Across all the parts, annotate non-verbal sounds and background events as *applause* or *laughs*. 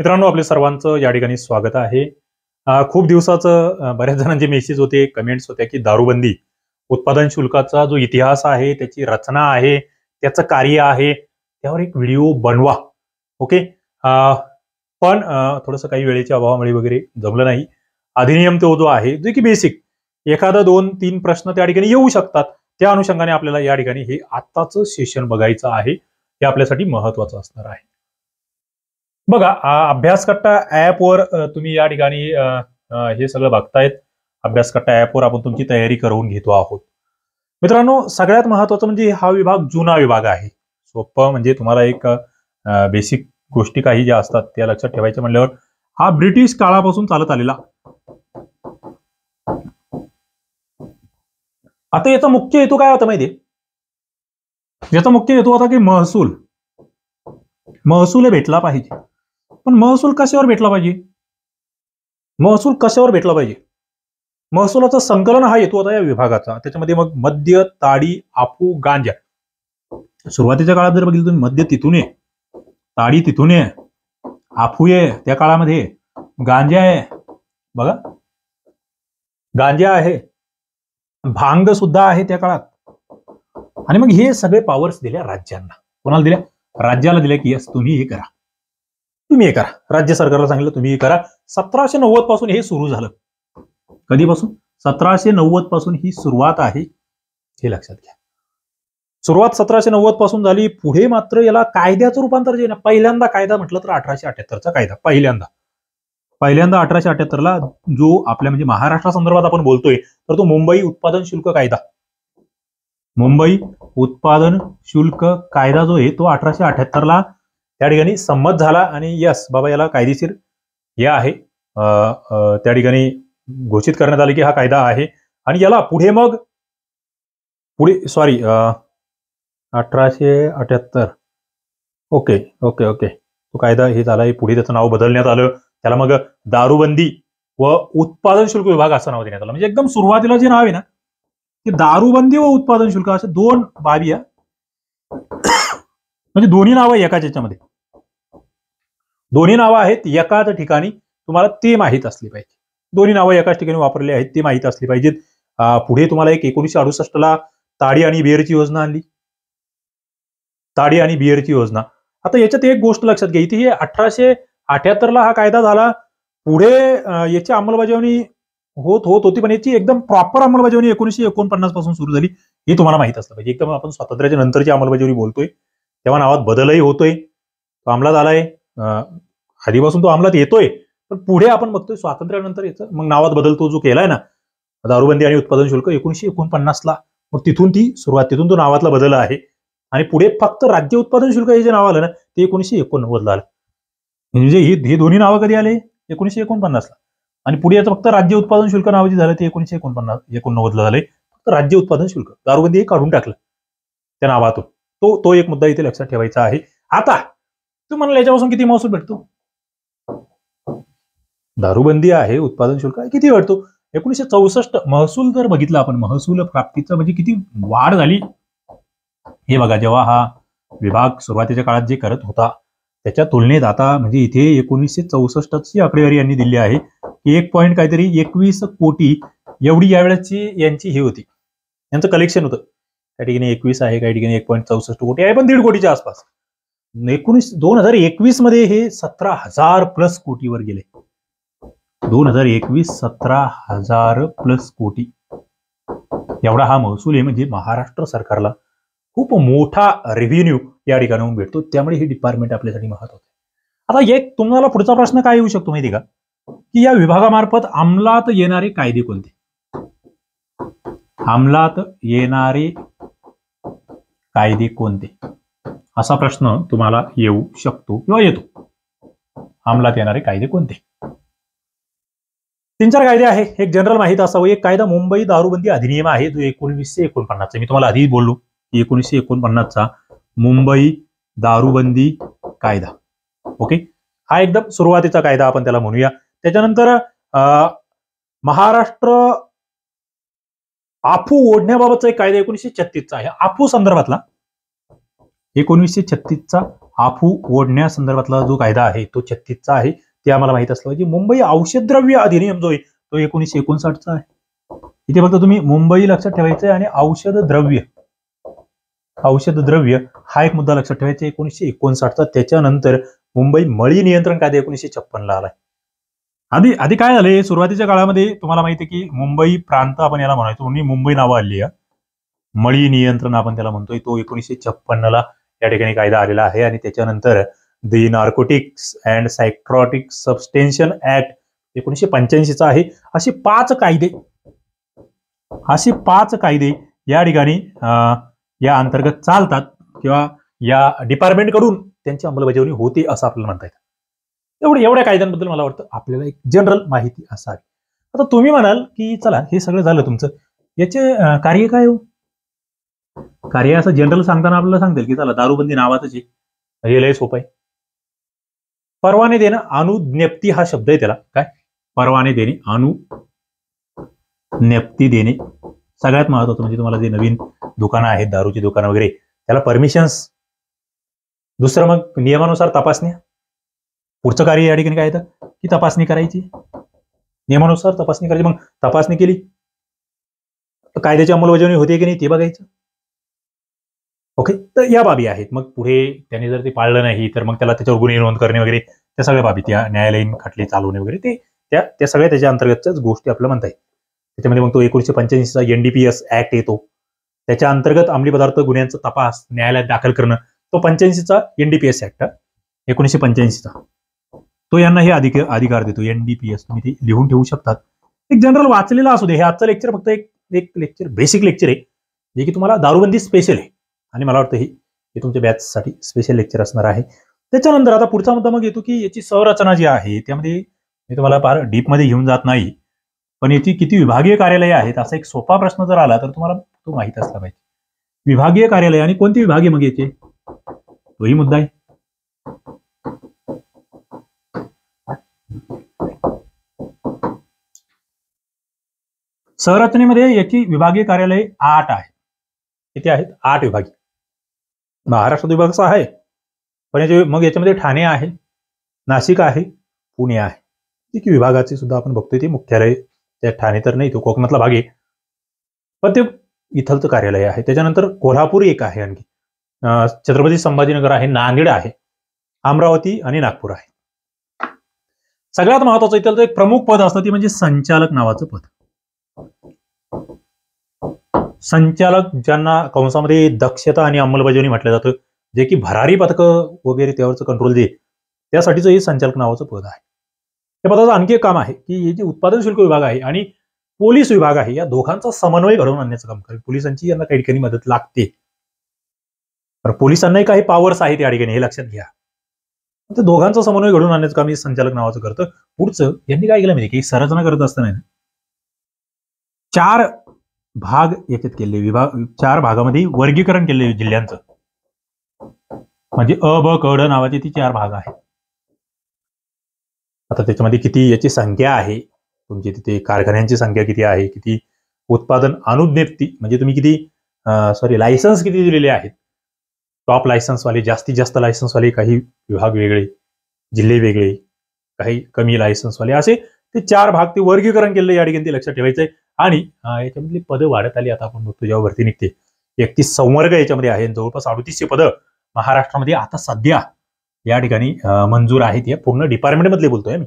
मित्रांनो आपले सर्वांचं या ठिकाणी स्वागत आहे खूप दिवसाचं बऱ्याच जणांचे मेसेज होते कमेंट्स होत्या की दारूबंदी उत्पादन शुल्काचा जो इतिहास आहे त्याची रचना आहे त्याचं कार्य आहे त्यावर एक व्हिडिओ बनवा ओके पण थोडंसं काही वेळेच्या अभावामुळे वगैरे जमलं नाही अधिनियम तो जो आहे जो की बेसिक एखादा दोन तीन प्रश्न त्या ठिकाणी येऊ शकतात त्या अनुषंगाने आपल्याला या ठिकाणी हे आत्ताचं सेशन बघायचं आहे हे आपल्यासाठी महत्वाचं असणार आहे बघा अभ्यासकट्टा वर तुम्ही या ठिकाणी हे सगळं बघतायत अभ्यासकट्टा वर आपण तुमची तयारी करून घेतो आहोत मित्रांनो सगळ्यात महत्वाचं म्हणजे हा विभाग जुना विभाग आहे सोपं म्हणजे तुम्हाला एक बेसिक गोष्टी काही ज्या असतात त्या लक्षात ठेवायच्या म्हणल्यावर हा ब्रिटिश काळापासून चालत आलेला आता याचा मुख्य हेतू काय होता माहिती याचा मुख्य हेतू होता की महसूल महसूल भेटला पाहिजे पण महसूल कशावर भेटला पाहिजे महसूल कशावर भेटला पाहिजे महसुलाचं संकलन हा येतो होता या विभागाचा त्याच्यामध्ये मग मद्य ताडी आफू गांजा सुरुवातीच्या काळात जर बघितलं तुम्ही मद्य तिथून आहे ताडी तिथून आहे आफू आहे त्या काळामध्ये गांजा आहे बघा गांजा आहे भांग सुद्धा आहे त्या काळात आणि मग हे सगळे पॉवर्स दिल्या राज्यांना कोणाला दिल्या राज्याला दिल्या की यस तुम्ही हे करा तुम्ही हे करा राज्य सरकारला सांगितलं तुम्ही हे करा सतराशे नव्वद पासून हे सुरू झालं कधीपासून सतराशे नव्वद पासून ही सुरुवात आहे हे लक्षात घ्या सुरुवात सतराशे नव्वद पासून झाली पुढे मात्र याला कायद्याचं रूपांतर जे पहिल्यांदा कायदा म्हटलं तर अठराशे अठ्याहत्तरचा कायदा पहिल्यांदा पहिल्यांदा अठराशे अठ्याहत्तरला जो आपल्या म्हणजे महाराष्ट्रा संदर्भात आपण बोलतोय तर तो मुंबई उत्पादन शुल्क कायदा मुंबई उत्पादन शुल्क कायदा जो आहे तो अठराशे अठ्याहत्तरला त्या ठिकाणी संमत झाला आणि यस बाबा याला कायदेशीर हे आहे त्या ठिकाणी घोषित करण्यात आले की हा कायदा आहे आणि याला पुढे मग पुढे सॉरी अठराशे अठ्याहत्तर ओके ओके ओके तो कायदा हे झाला पुढे त्याचं नाव बदलण्यात आलं त्याला मग दारूबंदी व उत्पादन शुल्क विभाग असं नाव देण्यात आलं म्हणजे एकदम सुरुवातीला जे नाव आहे ना ते दारूबंदी व उत्पादन शुल्क असे दोन बाबी *coughs* म्हणजे दोन्ही नावं एकाच याच्यामध्ये दोन्ही नावं आहेत एकाच ठिकाणी तुम्हाला ते माहीत असली पाहिजे दोन्ही नावं एकाच ठिकाणी वापरली आहेत ते माहीत असली पाहिजेत पुढे तुम्हाला एक एकोणीसशे ला ताडी आणि बिअरची योजना आणली ताडी आणि बिअरची योजना आता याच्यात एक गोष्ट लक्षात घ्या इथे हे अठराशे ला हा कायदा झाला पुढे याची अंमलबजावणी होत होत होती पण याची एकदम प्रॉपर अंमलबजावणी एकोणीसशे एकोणपन्नास पासून सुरू झाली हे तुम्हाला माहित असलं पाहिजे एकदम आपण स्वातंत्र्याच्या नंतरची अंमलबजावणी बोलतोय तेव्हा नावात बदलही होतोय तो अंमलात आलाय आधीपासून तो अंमलात येतोय पण पुढे आपण बघतोय स्वातंत्र्यानंतर येतं मग नावात बदल तो जो केलाय ना दारूबंदी आणि उत्पादन शुल्क एकोणीशे ला मग तिथून ती सुरुवात तिथून तो नावातला बदल आहे आणि पुढे फक्त राज्य उत्पादन शुल्क हे जे नाव आलं ना ते एकोणीशे एकोणनव्वदला आलं म्हणजे ही हे दोन्ही नावं कधी आले एकोणीशे ला आणि पुढे आता फक्त राज्य उत्पादन शुल्क नाव जे झालं ते एकोणीशे एकोणपन्नास ला झाले फक्त राज्य उत्पादन शुल्क दारूबंदी हे काढून टाकलं त्या नावातून तो तो एक मुद्दा इथे लक्षात ठेवायचा आहे आता तुम्हाला याच्यापासून किती महसूल भेटतो दारूबंदी आहे उत्पादन शुल्क आहे किती वाढतो एकोणीसशे चौसष्ट महसूल जर बघितला आपण महसूल प्राप्तीचा म्हणजे किती वाढ झाली हे बघा जेव्हा हा विभाग सुरुवातीच्या काळात जे करत होता त्याच्या तुलनेत आता म्हणजे इथे एकोणीसशे चौसष्टची आकडेवारी यांनी दिली आहे की एक पॉईंट काहीतरी एकवीस कोटी एवढी यावेळेची यांची हे होती यांचं कलेक्शन होतं त्या ठिकाणी एकवीस आहे काही ठिकाणी एक पॉईंट चौसष्ट कोटी आहे पण दीड कोटीच्या आसपास एकोणीस दोन हजार एकवीस मध्ये हे सतरा हजार प्लस कोटीवर गेले दोन हजार एकवीस सतरा हजार प्लस कोटी एवढा हा महसूल आहे म्हणजे महाराष्ट्र सरकारला खूप मोठा रेव्हेन्यू या ठिकाणाहून भेटतो त्यामुळे हे डिपार्टमेंट आपल्यासाठी महत्वाचं आता एक तुम्हाला पुढचा प्रश्न काय येऊ शकतो माहिती का की या विभागामार्फत अंमलात येणारे कायदे कोणते अंमलात येणारे कायदे कोणते असा प्रश्न तुम्हाला येऊ शकतो किंवा येतो अंमलात येणारे कायदे कोणते तीन चार कायदे आहे एक जनरल माहीत असावं एक कायदा मुंबई दारूबंदी अधिनियम आहे जो एकोणीसशे एकोणपन्नासचा मी तुम्हाला आधी बोललो की एकोणीसशे एकोणपन्नासचा मुंबई दारूबंदी कायदा ओके हा एकदम सुरुवातीचा कायदा आपण त्याला म्हणूया त्याच्यानंतर महाराष्ट्र आफू ओढण्याबाबतचा एक कायदा एकोणीसशे छत्तीसचा आहे आफू संदर्भातला एकोणीसशे छत्तीसचा आफू ओढण्यासंदर्भातला जो कायदा आहे तो छत्तीसचा आहे ते आम्हाला माहित असलं पाहिजे मुंबई औषध द्रव्य अधिनियम जो आहे तो एकोणीसशे एकोणसाठचा आहे इथे फक्त तुम्ही मुंबई लक्षात ठेवायचं आहे आणि औषध द्रव्य औषध द्रव्य हा एक मुद्दा लक्षात ठेवायचा एकोणीसशे एकोणसाठचा त्याच्यानंतर मुंबई मळी नियंत्रण कायदा एकोणीसशे छप्पनला आलाय आधी आधी काय झालंय सुरुवातीच्या काळामध्ये तुम्हाला माहिती आहे की मुंबई प्रांत आपण याला म्हणायचो मुंबई नावं आली आहे मळी नियंत्रण आपण त्याला म्हणतोय तो एकोणीसशे छप्पन्नला या ठिकाणी कायदा आलेला आहे आणि त्याच्यानंतर the narcotics and psychotropic substances act पंच्याऐंशी चा आहे असे पाच कायदे असे पाच कायदे या ठिकाणी या अंतर्गत चालतात किंवा या डिपार्टमेंट कडून त्यांची अंमलबजावणी होते असं आपल्याला म्हणता येतं एवढ्या एवढ्या कायद्यांबद्दल मला वाटतं आपल्याला एक जनरल माहिती असावी आता तुम्ही म्हणाल की चला हे सगळं झालं तुमचं याचे कार्य काय हो कार्य असं जनरल सांगताना आपल्याला सांगतील की चला दारूबंदी नावातच आहे हे लय सोपं आहे परवाने देणं अनुज्ञप्ती हा शब्द आहे त्याला काय परवाने देणे अनुज्ञप्ती देणे सगळ्यात महत्वाचं म्हणजे तुम्हाला जे नवीन दुकानं आहेत दारूची दुकानं वगैरे त्याला परमिशन्स दुसरं मग नियमानुसार तपासण्या पुढचं कार्य या ठिकाणी काय येतं की तपासणी करायची नियमानुसार तपासणी करायची मग तपासणी केली कायद्याची अंमलबजावणी होते की नाही ते बघायचं ओके तर या बाबी आहेत मग पुढे त्याने जर ते पाळलं नाही तर मग त्याला त्याच्यावर गुन्हे नोंद करणे वगैरे त्या सगळ्या बाबी त्या न्यायालयीन खटले चालवणे वगैरे ते त्या त्या सगळ्या त्याच्या अंतर्गतच्याच गोष्टी आपल्या म्हणता येईल त्याच्यामध्ये मग तो एकोणीशे पंच्याऐंशीचा एनडीपीएस ऍक्ट येतो त्याच्या अंतर्गत अंमली पदार्थ गुन्ह्यांचा तपास न्यायालयात दाखल करणं तो पंच्याऐंशीचा एनडीपीएस ऍक्ट एकोणीशे पंच्याऐंशीचा तो यांना हे अधिक अधिकार देतो एनडीपीएस तुम्ही ते लिहून ठेवू शकतात एक जनरल वाचलेला असू दे हे आजचं लेक्चर फक्त एक एक लेक्चर बेसिक लेक्चर आहे जे की तुम्हाला दारूबंदी स्पेशल आहे आणि मला वाटतं हे तुमच्या बॅचसाठी स्पेशल लेक्चर असणार आहे त्याच्यानंतर आता पुढचा मुद्दा मग येतो की याची संरचना जी आहे त्यामध्ये मी तुम्हाला फार डीपमध्ये घेऊन जात नाही पण याची किती विभागीय कार्यालय आहेत असा एक सोपा प्रश्न जर आला तर तुम्हाला तो माहीत असला पाहिजे विभागीय कार्यालय आणि कोणती विभागीय मग याचे तोही मुद्दा आहे संरचनेमध्ये याची विभागीय कार्यालय आठ आहे किती आहेत आठ विभागीय महाराष्ट्र विभागचा आहे पण याचे मग याच्यामध्ये ठाणे आहे नाशिक आहे पुणे आहे ठीक आहे विभागाचे सुद्धा आपण बघतोय ते मुख्यालय त्या ठाणे तर नाही तो कोकणातला भाग आहे पण ते इथलचं कार्यालय आहे त्याच्यानंतर कोल्हापूर एक आहे आणखी छत्रपती संभाजीनगर आहे नांदेड आहे अमरावती आणि नागपूर आहे सगळ्यात महत्वाचं इथलं एक प्रमुख पद असतं ते म्हणजे संचालक नावाचं पद संचालक ज्यांना कंसामध्ये दक्षता आणि अंमलबजावणी म्हटलं जातं जे की भरारी पथकं वगैरे त्यावरचं कंट्रोल दे त्यासाठीच हे संचालक नावाचं पद आहे त्या पदाचं आणखी एक काम आहे की हे जे उत्पादन शुल्क विभाग आहे आणि पोलीस विभाग आहे या दोघांचा समन्वय घडवून आणण्याचं काम करेल पोलिसांची यांना काही ठिकाणी मदत लागते तर पोलिसांनाही काही पॉवर्स आहेत या ठिकाणी हे लक्षात घ्या तर दोघांचा समन्वय घडून आणण्याचं काम हे संचालक नावाचं करतं पुढचं यांनी काय केलं म्हणजे की संरचना करत असताना चार भाग याच्यात केले विभाग चार भागामध्ये वर्गीकरण केले जिल्ह्यांचं म्हणजे अ ब कड नावाचे ती चार भाग आहे आता त्याच्यामध्ये किती याची संख्या आहे तुमची तिथे कारखान्यांची संख्या किती आहे किती उत्पादन अनुज्ञप्ती म्हणजे तुम्ही किती सॉरी लायसन्स किती दिलेले आहेत टॉप लायसन्सवाले जास्तीत जास्त लायसन्सवाले काही विभाग वेगळे जिल्हे वेगळे काही कमी लायसन्सवाले असे ते चार भाग ते वर्गीकरण केले या ठिकाणी लक्षात ठेवायचं आहे आणि याच्यामधली पदं वाढत आली आता आपण बघतो जेव्हा भरती निघते एकतीस संवर्ग याच्यामध्ये आहे जवळपास अडतीसशे पदं महाराष्ट्रामध्ये आता सध्या या ठिकाणी मंजूर आहेत या पूर्ण डिपार्टमेंटमधले बोलतोय मी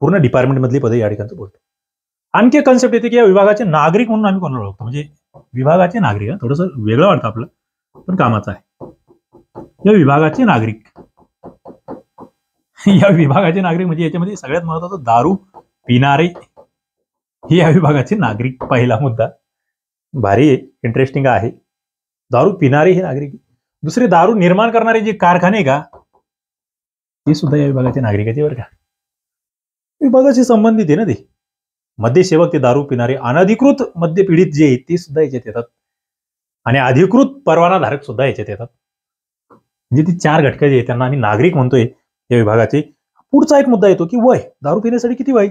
पूर्ण डिपार्टमेंटमधली पदं या ठिकाणी बोलतो आणखी कन्सेप्ट येते की या विभागाचे नागरिक म्हणून आम्ही कोणाला ओळखतो म्हणजे विभागाचे नागरिक थोडस वेगळं वाटतं आपलं पण कामाचं आहे या विभागाचे नागरिक *laughs* या विभागाचे नागरिक म्हणजे याच्यामध्ये सगळ्यात महत्वाचं दारू पिणारे ही या विभागाचे नागरिक पहिला मुद्दा भारी इंटरेस्टिंग आहे दारू पिणारे हे नागरिक दुसरे दारू निर्माण करणारे जे कारखाने का ते सुद्धा या विभागाचे नागरिकाचे बरं का विभागाशी संबंधित आहे ना ते मद्यसेवक ते दारू पिणारे अनधिकृत मद्य पीडित जे आहेत ते सुद्धा याच्यात येतात आणि अधिकृत परवाना धारक सुद्धा याच्यात येतात म्हणजे ती चार घटक जे आहेत त्यांना आम्ही नागरिक म्हणतोय या विभागाचे पुढचा एक मुद्दा येतो की वय दारू पिण्यासाठी किती वय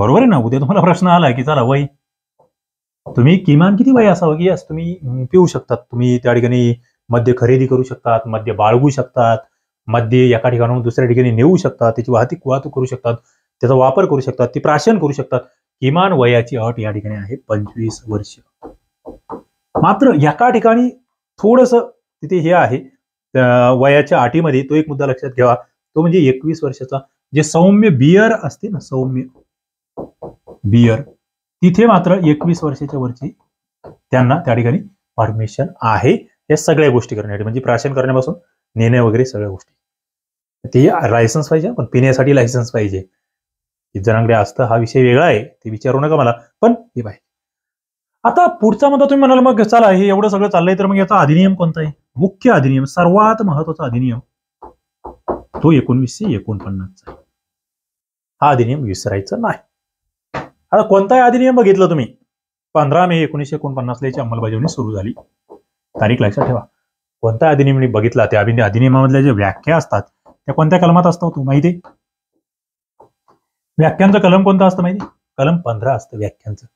बरोबर आहे ना उद्या तुम्हाला प्रश्न आला की चला वय तुम्ही किमान किती वय असावं की तुम्ही पिऊ शकतात तुम्ही त्या ठिकाणी मद्य खरेदी करू शकतात मद्य बाळगू शकतात मद्य एका ठिकाणाहून दुसऱ्या ठिकाणी नेऊ शकतात त्याची वाहतूक वाहतूक करू शकतात त्याचा वापर करू शकतात ती प्राशन करू शकतात किमान वयाची अट या ठिकाणी आहे पंचवीस वर्ष मात्र एका ठिकाणी थोडस तिथे हे आहे वयाच्या अटीमध्ये तो एक मुद्दा लक्षात घ्यावा तो म्हणजे एकवीस वर्षाचा जे सौम्य बियर असते ना सौम्य बियर तिथे मात्र एकवीस वर्षाच्या वरची त्यांना त्या ठिकाणी परमिशन आहे या सगळ्या गोष्टी करण्यासाठी म्हणजे प्राशन करण्यापासून नेणे वगैरे सगळ्या गोष्टी ते लायसन्स पाहिजे पण पिण्यासाठी लायसन्स पाहिजे जणांकडे असतं हा विषय वेगळा आहे ते विचारू नका मला पण हे पाहिजे आता पुढचा मुद्दा तुम्ही म्हणाल मग चला हे एवढं सगळं चाललंय तर मग याचा अधिनियम कोणता आहे मुख्य अधिनियम सर्वात महत्वाचा अधिनियम तो एकोणवीसशे एकोणपन्नासचा हा अधिनियम विसरायचा नाही आता कोणताही अधिनियम बघितलं तुम्ही पंधरा मे एकोणीसशे ला याची अंमलबजावणी सुरू झाली तारीख लक्षात ठेवा कोणता अधिनियम बघितला त्या अधिनियमामधल्या ज्या व्याख्या असतात त्या कोणत्या कलमात असतात हो तू माहिती व्याख्यांचं कलम कोणतं असतं माहिती कलम पंधरा असतं व्याख्यांचं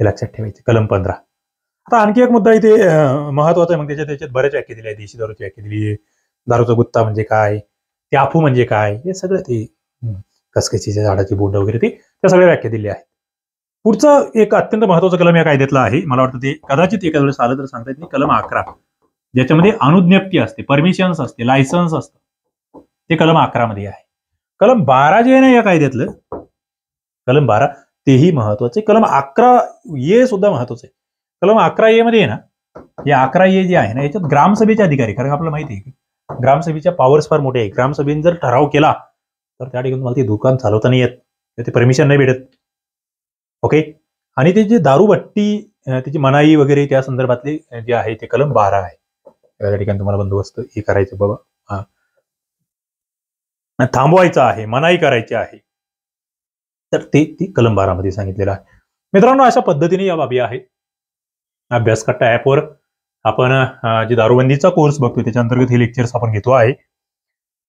हे लक्षात ठेवायचं कलम पंधरा आता आणखी एक मुद्दा इथे महत्वाचा आहे मग त्याच्यात त्याच्यात बऱ्याच व्याख्या दिल्या देशी दारूची व्याख्या दिली दारूचा गुत्ता म्हणजे काय त्याफू म्हणजे काय हे सगळं ते कसकशीच्या झाडाची बोंड वगैरे ते त्या सगळ्या व्याख्या दिल्या आहेत पुढचं एक अत्यंत महत्वाचं कलम या कायद्यातला आहे मला वाटतं ते कदाचित एका वेळेस आलं तर सांगता येत नाही कलम अकरा ज्याच्यामध्ये अनुज्ञप्ती असते परमिशन्स असते लायसन्स असतं ते कलम अकरामध्ये आहे कलम बारा जे आहे ना या कायद्यातलं कलम बारा तेही महत्वाचे कलम अकरा ये सुद्धा महत्वाचं आहे कलम अकरा ए मध्ये आहे ना हे अकरा ए जे आहे ना याच्यात ग्रामसभेचे अधिकारी कारण आपल्याला माहिती आहे की ग्रामसभेच्या पॉवर्स फार मोठे आहे ग्रामसभेने जर ठराव केला तर त्या ठिकाणी तुम्हाला ती दुकान चालवता नाही येत ते परमिशन नाही भेटत ओके आणि ते जे दारूभट्टी त्याची मनाई वगैरे त्या संदर्भातले जे आहे ते कलम बारा आहे त्या ठिकाणी तुम्हाला बंदोबस्त हे करायचं बाबा हा थांबवायचा आहे मनाई करायची आहे तर ते ती कलम बारामध्ये सांगितलेलं आहे मित्रांनो अशा पद्धतीने या बाबी आहेत अभ्यासकट्टा ऍपवर आपण जे दारूबंदीचा कोर्स बघतो त्याच्या अंतर्गत हे लेक्चर्स आपण घेतो आहे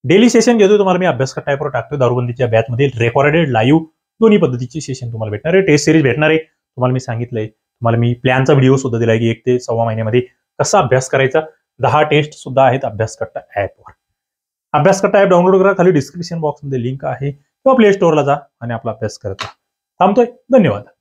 डेली सेशन घेतो तुम्हाला मी अभ्यास टाईपवर टाकतो दारूबंदीच्या बॅचमध्ये रेकॉर्डेड लाईव्ह दोन्ही पद्धतीची सेशन तुम्हाला भेटणार आहे टेस्ट सिरीज भेटणार आहे तुम्हाला मी सांगितलंय तुम्हाला मी प्लॅनचा व्हिडिओ सुद्धा दिलाय की एक ते सव्वा महिन्यामध्ये कसा अभ्यास करायचा दहा टेस्ट सुद्धा आहेत अभ्यासकट्टा ऍपवर अभ्यासकट्टा ऍप डाउनलोड करा खाली डिस्क्रिप्शन बॉक्समध्ये लिंक आहे किंवा प्ले स्टोअरला जा आणि आपला अभ्यास करता थांबतोय धन्यवाद